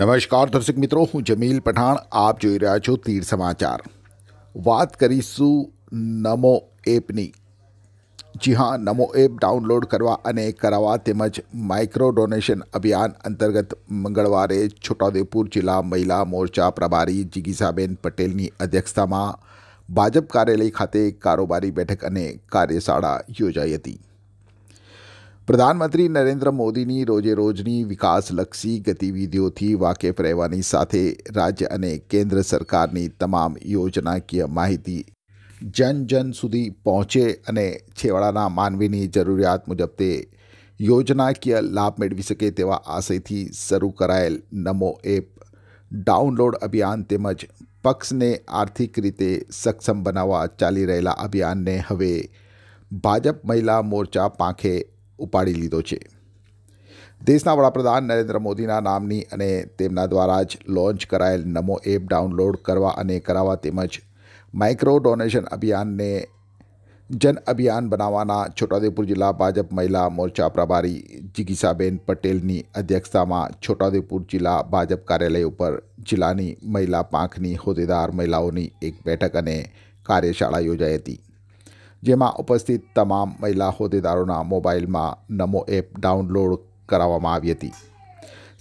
નમસ્કાર દર્શક મિત્રો હું જમીલ પઠાણ આપ જોઈ રહ્યા છો તીર સમાચાર વાત કરીશું નમો એપની જી હા નમો એપ ડાઉનલોડ કરવા અને કરાવવા તેમજ માઇક્રો ડોનેશન અભિયાન અંતર્ગત મંગળવારે છોટાઉદેપુર જિલ્લા મહિલા મોરચા પ્રભારી જિગીસાબેન પટેલની અધ્યક્ષતામાં ભાજપ કાર્યાલય ખાતે કારોબારી બેઠક અને કાર્યશાળા યોજાઈ હતી પ્રધાનમંત્રી નરેન્દ્ર મોદીની રોજે રોજની વિકાસલક્ષી ગતિવિધિઓથી વાકેફ રહેવાની સાથે રાજ્ય અને કેન્દ્ર સરકારની તમામ યોજનાકીય માહિતી જન જન સુધી પહોંચે અને છેવાડાના માનવીની જરૂરિયાત મુજબ તે યોજનાકીય લાભ મેળવી શકે તેવા આશયથી શરૂ કરાયેલ નમો એપ ડાઉનલોડ અભિયાન તેમજ પક્ષને આર્થિક રીતે સક્ષમ બનાવવા ચાલી રહેલા અભિયાનને હવે ભાજપ મહિલા મોરચા પાંખે ઉપાડી લીધો છે દેશના વડાપ્રધાન નરેન્દ્ર મોદીના નામની અને તેમના દ્વારા જ લોન્ચ કરાયેલ નમો એપ ડાઉનલોડ કરવા અને કરાવવા તેમજ માઇક્રો ડોનેશન અભિયાનને જન અભિયાન બનાવવાના છોટાઉદેપુર જિલ્લા ભાજપ મહિલા મોરચા પ્રભારી જિગીસાબેન પટેલની અધ્યક્ષતામાં છોટાઉદેપુર જિલ્લા ભાજપ કાર્યાલય ઉપર જિલ્લાની મહિલા પાંખની હોદ્દેદાર મહિલાઓની એક બેઠક અને કાર્યશાળા યોજાઈ હતી જેમાં ઉપસ્થિત તમામ મહિલા હોદ્દેદારોના મોબાઈલમાં નમો એપ ડાઉનલોડ કરાવવામાં આવી હતી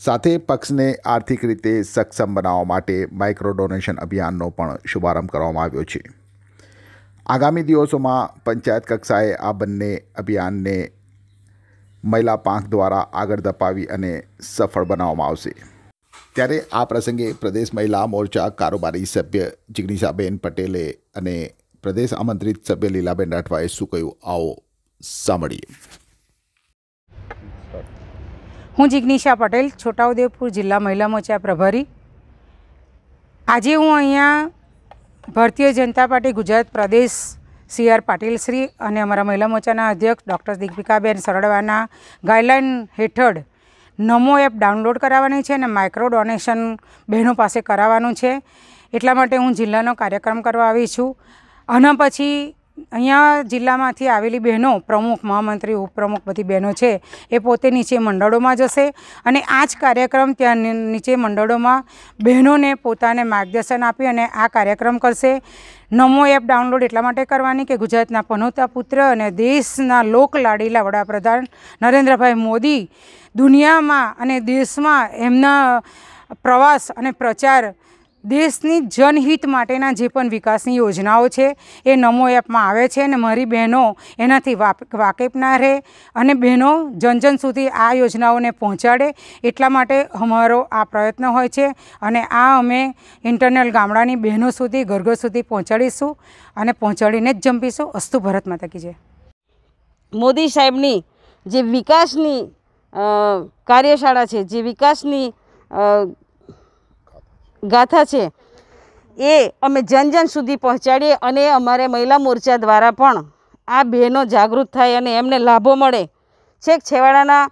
સાથે પક્ષને આર્થિક રીતે સક્ષમ બનાવવા માટે માઇક્રો ડોનેશન અભિયાનનો પણ શુભારંભ કરવામાં આવ્યો છે આગામી દિવસોમાં પંચાયત કક્ષાએ આ બંને અભિયાનને મહિલા પાંખ દ્વારા આગળ ધપાવી અને સફળ બનાવવામાં આવશે ત્યારે આ પ્રસંગે પ્રદેશ મહિલા મોરચા કારોબારી સભ્ય જિજ્ઞાસાબેન પટેલે અને પ્રદેશ આમંત્રિત સભ્ય લીલાબેન રાઠવાએ શું કહ્યું આવો સાંભળીએ હું જિજ્ઞિશા પટેલ છોટાઉદેપુર જિલ્લા મહિલા મોરચા પ્રભારી આજે હું અહીંયા ભારતીય જનતા પાર્ટી ગુજરાત પ્રદેશ સી આર પાટીલ અને અમારા મહિલા મોરચાના અધ્યક્ષ ડૉક્ટર દીપિકાબેન સરડવાના ગાઈડલાઇન હેઠળ નમો એપ ડાઉનલોડ કરાવવાની છે અને માઇક્રો ડોનેશન બહેનો પાસે કરાવવાનું છે એટલા માટે હું જિલ્લાનો કાર્યક્રમ કરવા આવી છું આના પછી અહીંયા જિલ્લામાંથી આવેલી બહેનો પ્રમુખ મહામંત્રી ઉપપ્રમુખ બધી બહેનો છે એ પોતે નીચે મંડળોમાં જશે અને આ જ કાર્યક્રમ ત્યાં નીચે મંડળોમાં બહેનોને પોતાને માર્ગદર્શન આપી અને આ કાર્યક્રમ કરશે નમો એપ ડાઉનલોડ એટલા માટે કરવાની કે ગુજરાતના પનોતા પુત્ર અને દેશના લોકલાડીલા વડાપ્રધાન નરેન્દ્રભાઈ મોદી દુનિયામાં અને દેશમાં એમના પ્રવાસ અને પ્રચાર દેશની જનહિત માટેના જે પણ વિકાસની યોજનાઓ છે એ નમો એપમાં આવે છે અને મારી બહેનો એનાથી વાકેફ ના રહે અને બહેનો જનજન સુધી આ યોજનાઓને પહોંચાડે એટલા માટે અમારો આ પ્રયત્ન હોય છે અને આ અમે ઇન્ટરનલ ગામડાની બહેનો સુધી ઘરઘર સુધી પહોંચાડીશું અને પહોંચાડીને જ જંપીશું અસ્તુ ભારત માતા કી મોદી સાહેબની જે વિકાસની કાર્યશાળા છે જે વિકાસની ગાથા છે એ અમે જન જન સુધી પહોંચાડીએ અને અમારે મહિલા મોરચા દ્વારા પણ આ બહેનો જાગૃત થાય અને એમને લાભો મળે છેક છેવાડાના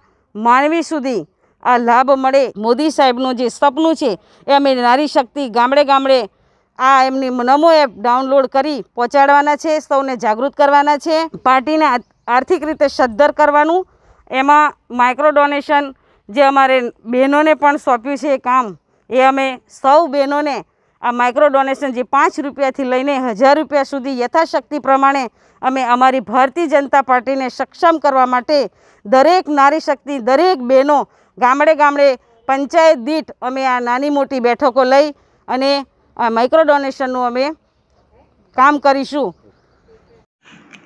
માનવી સુધી આ લાભ મળે મોદી સાહેબનું જે સપનું છે એ અમે નારી શક્તિ ગામડે ગામડે આ એમની નમો એપ ડાઉનલોડ કરી પહોંચાડવાના છે સૌને જાગૃત કરવાના છે પાર્ટીને આર્થિક રીતે સદ્ધર કરવાનું એમાં માઇક્રો ડોનેશન જે અમારે બહેનોને પણ સોંપ્યું છે એ કામ એ અમે સૌ બહેનોને આ માઇક્રો ડોનેશન જે પાંચ રૂપિયાથી લઈને હજાર રૂપિયા સુધી યથાશક્તિ પ્રમાણે અમે અમારી ભારતીય જનતા પાર્ટીને સક્ષમ કરવા માટે દરેક નારી શક્તિ દરેક બહેનો ગામડે ગામડે પંચાયત દીઠ અમે આ નાની મોટી બેઠકો લઈ અને આ માઇક્રો ડોનેશનનું અમે કામ કરીશું